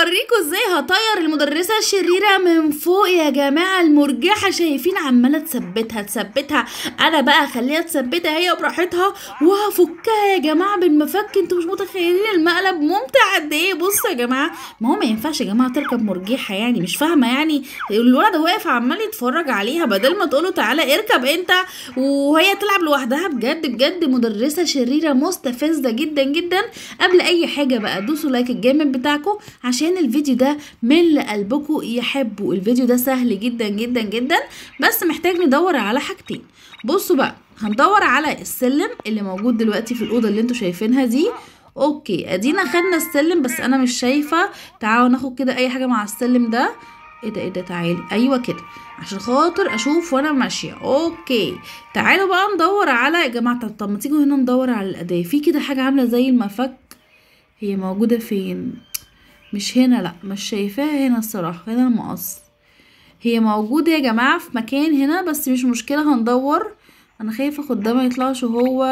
هوريكوا ازاي هطير المدرسة الشريرة من فوق يا جماعة المرجحة شايفين عمالة تثبتها تثبتها انا بقى خليها تثبتها هي براحتها وهفكها يا جماعة بالمفك انتوا مش متخيلين المقلب ممتع قد ايه بصوا يا جماعة ما هو ما ينفعش يا جماعة تركب مرجحة يعني مش فاهمة يعني الولد واقف عمال يتفرج عليها بدل ما تقوله تعالى اركب انت وهي تلعب لوحدها بجد بجد مدرسة شريرة مستفزة جدا جدا قبل اي حاجة بقى دوسوا لايك الجامد بتاعكم عشان كان الفيديو ده من اللي قلبكم يحبوا الفيديو ده سهل جدا جدا جدا بس محتاج ندور على حاجتين بصوا بقى هندور على السلم اللي موجود دلوقتي في الاوضه اللي انتوا شايفينها دي اوكي ادينا خدنا السلم بس انا مش شايفه تعالوا ناخد كده اي حاجه مع السلم ده ايه ده ايه ده تعالي ايوه كده عشان خاطر اشوف وانا ماشيه اوكي تعالوا بقى ندور على يا جماعه طب ما تيجوا هنا ندور على الاداه في كده حاجه عامله زي المفك هي موجوده فين مش هنا لا مش شايفاها هنا الصراحة هنا المقص هي موجودة يا جماعة في مكان هنا بس مش مشكلة هندور انا خايفة اخد ده ما يطلعش هو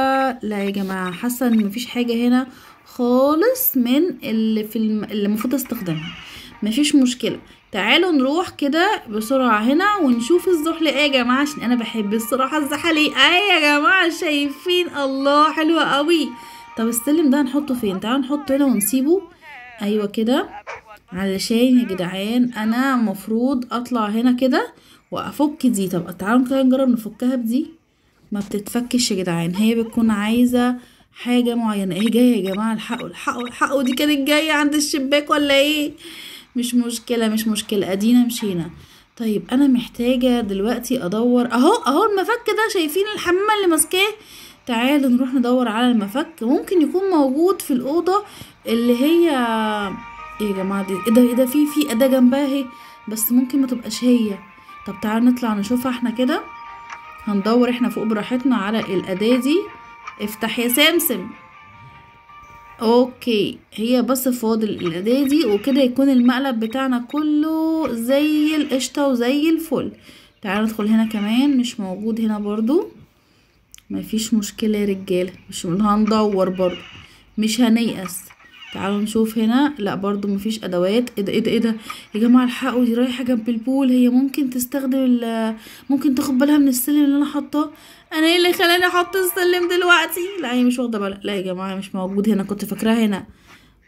لا يا جماعة حاسة ان مفيش حاجة هنا خالص من اللي في الم... اللي المفروض استخدمها مفيش مشكلة تعالوا نروح كده بسرعة هنا ونشوف ايه يا جماعة عشان انا بحب الصراحة الزحل ايه يا جماعة شايفين الله حلوة قوي طب السلم ده هنحطه فين تعالوا نحطه هنا ونسيبه ايوه كده علشان يا جدعان انا مفروض اطلع هنا كده وافك دي طب تعالوا كده نجرب نفكها بدي ما بتتفكش يا جدعان هي بتكون عايزه حاجه معينه ايه جايه يا جماعه الحقوا الحقوا الحقوا دي كانت جايه عند الشباك ولا ايه مش مشكله مش مشكله ادينا مشينا طيب انا محتاجه دلوقتي ادور اهو اهو المفك ده شايفين الحمامه اللي ماسكاه تعالوا نروح ندور على المفك ممكن يكون موجود في الأوضة اللي هي ايه يا جماعه دي ايه ده ايه ده في في اداه جنبها اهي بس ممكن ما تبقاش هي طب تعالى نطلع نشوفها احنا كده هندور احنا فوق براحتنا على الاداه دي افتح يا سامسم اوكي هي بس فاضل الاداه دي وكده يكون المقلب بتاعنا كله زي القشطه وزي الفل تعالى ندخل هنا كمان مش موجود هنا برضو مفيش مشكله يا رجاله مش هندور برضو مش هنيأس تعالوا نشوف هنا لا برضو مفيش ادوات ايه ده ايه ده ايه ده يا جماعه الحقوا دي رايحه جنب البول هي ممكن تستخدم ممكن تاخد بالها من السلم اللي انا حاطاه انا ايه اللي خلاني احط السلم دلوقتي لا هي مش واخده بالها لا يا جماعه مش موجود هنا كنت فاكراها هنا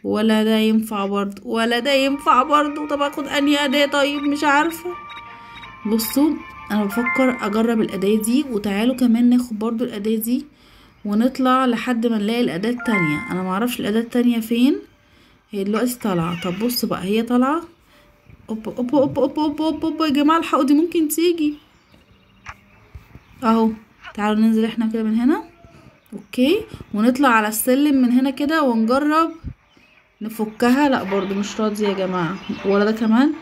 ولا ده ينفع برضو ولا ده ينفع برضو طب اخد انهي اداه طيب مش عارفه بصوا انا بفكر اجرب الاداه دي وتعالوا كمان ناخد برضو الاداه دي ونطلع لحد ما نلاقي الأداة التانية أنا معرفش الأداة التانية فين هي دلوقتي طالعة طب بص بقى هي طالعة اوب اوب اوب اوب اوب اوب يا جماعة الحقوا دي ممكن تيجي اهو تعالوا ننزل احنا كده من هنا اوكي ونطلع على السلم من هنا كده ونجرب نفكها لا برضو مش راضية يا جماعة ولا ده كمان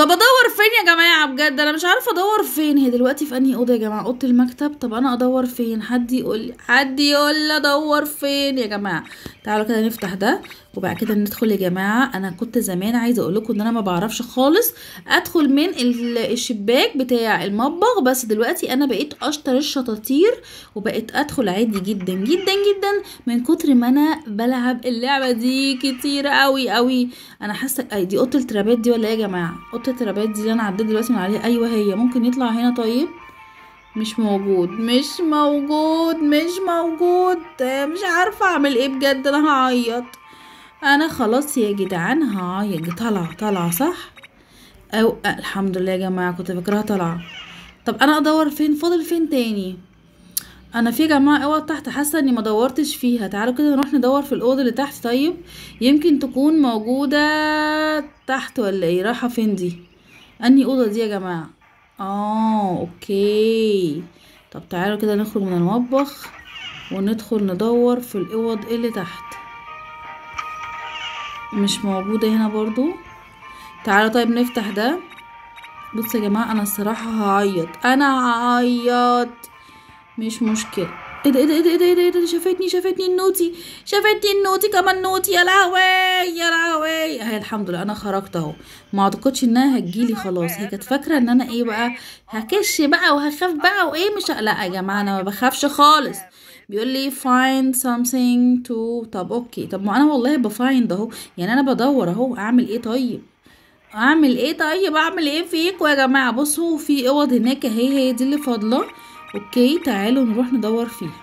طب ادور فين يا جماعه بجد انا مش عارفه ادور فين هي دلوقتي في انهي اوضه يا جماعه اوضه المكتب طب انا ادور فين حد يقول حد يقول ادور فين يا جماعه تعالوا كده نفتح ده وبعد كده ندخل يا جماعه انا كنت زمان عايزه اقول لكم ان انا ما بعرفش خالص ادخل من الشباك بتاع المطبخ بس دلوقتي انا بقيت اشطر الشطاطير وبقيت ادخل عادي جدا جدا جدا من كتر ما انا بلعب اللعبه دي كتير قوي قوي انا حاسه أي دي اوضه الترابات دي ولا ايه يا جماعه اوضه الترابات دي اللي انا عديت دلوقتي من عليها ايوه هي ممكن يطلع هنا طيب مش موجود مش موجود مش موجود مش عارفه اعمل ايه بجد انا هعيط انا خلاص يا جدعان هعيط طلع طلع صح او الحمد لله يا جماعه كنت فاكراها طلع طب انا ادور فين فاضل فين تاني انا في جماعه اوعى تحت حاسه اني ما دورتش فيها تعالوا كده نروح ندور في الاوضه اللي تحت طيب يمكن تكون موجوده تحت ولا ايه رايحه فين دي اني اوضه دي يا جماعه اه اوكي طب تعالوا كده نخرج من المطبخ وندخل ندور في الاوض اللي تحت مش موجودة هنا برضو تعالوا طيب نفتح ده بص يا جماعة انا الصراحة هعيط انا هعيط مش مشكلة إيه, ايه ده ايه ده ايه ده ايه ده, إيه ده شافتني شافتني النوتي شافتني النوتي كمان نوتي يا لهوي يا لهوي اهي الحمد لله انا خرجت اهو ما اعتقدش انها هتجيلي خلاص هي كانت فاكره ان انا ايه بقى هكش بقى وهخاف بقى وايه مش لا يا جماعه انا ما بخافش خالص بيقول لي find something to طب اوكي طب ما انا والله بفايند اهو يعني انا بدور اهو اعمل ايه طيب اعمل ايه طيب اعمل ايه فيكوا يا جماعه بصوا في اوض هناك اهي هي دي اللي فاضله اوكي تعالوا نروح ندور فيها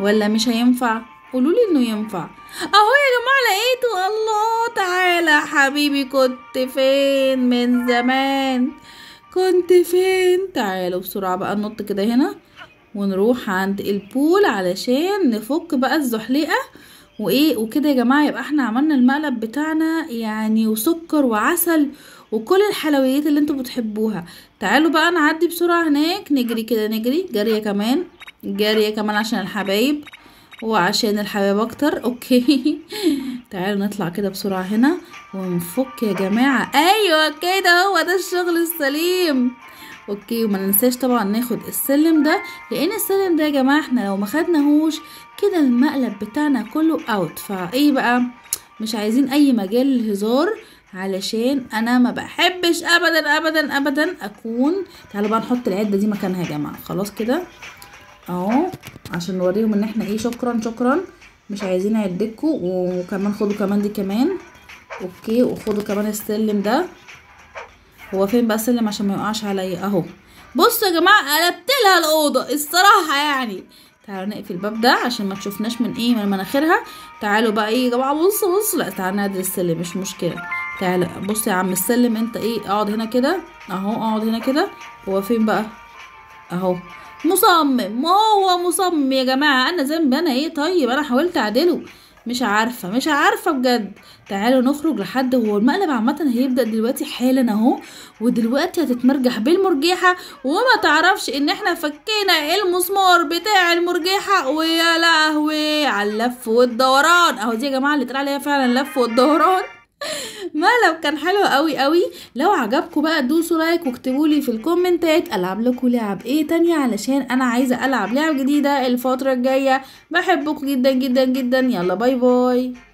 ولا مش هينفع قولوا لي انه ينفع اهو يا جماعه لقيته الله تعالى حبيبي كنت فين من زمان كنت فين تعالوا بسرعه بقى ننط كده هنا ونروح عند البول علشان نفك بقى الزحليقه وايه وكده يا جماعه يبقى احنا عملنا المقلب بتاعنا يعني وسكر وعسل وكل الحلويات اللي انتوا بتحبوها تعالوا بقى نعدي بسرعه هناك نجري كده نجري جاريه كمان جاريه كمان عشان الحبايب وعشان الحبايب اكتر اوكي تعالوا نطلع كده بسرعه هنا ونفك يا جماعه ايوه كده هو ده الشغل السليم اوكي وما ننساش طبعا ناخد السلم ده لان السلم ده يا جماعه احنا لو ما خدناهوش كده المقلب بتاعنا كله اوت فايه بقى مش عايزين اي مجال للهزار علشان انا ما بحبش ابدا ابدا ابدا اكون تعالوا بقى نحط العده دي مكانها يا جماعه خلاص كده اهو عشان نوريهم ان احنا ايه شكرا شكرا مش عايزين عدتكم وكمان خدوا كمان دي كمان اوكي وخدوا كمان السلم ده هو فين بقى السلم عشان ما يقعش عليا اهو بصوا يا جماعه قلبت لها الاوضه الصراحه يعني تعالوا نقفل الباب ده عشان ما تشوفناش من ايه من مناخيرها تعالوا بقى ايه يا جماعه بص بص لا تعالى نعدل السلم مش مشكله تعالى بص يا عم السلم انت ايه اقعد هنا كده اهو اقعد هنا كده هو فين بقى اهو مصمم ما هو مصمم يا جماعه انا ذنبي انا ايه طيب انا حاولت اعدله مش عارفه مش عارفه بجد تعالوا نخرج لحد هو المقلب عامه هيبدا دلوقتي حالا اهو ودلوقتي هتتمرجح بالمرجيحه وما تعرفش ان احنا فكينا المسمار بتاع المرجيحه ويا لهوي على اللف والدوران اهو دي يا جماعه اللي طلع عليها فعلا لف والدوران ما لو كان حلو قوي قوي لو عجبكم بقى دوسوا لايك واكتبوا لي في الكومنتات العب لكم لعب ايه تانية علشان انا عايزه العب لعب جديده الفتره الجايه بحبكم جدا جدا جدا يلا باي باي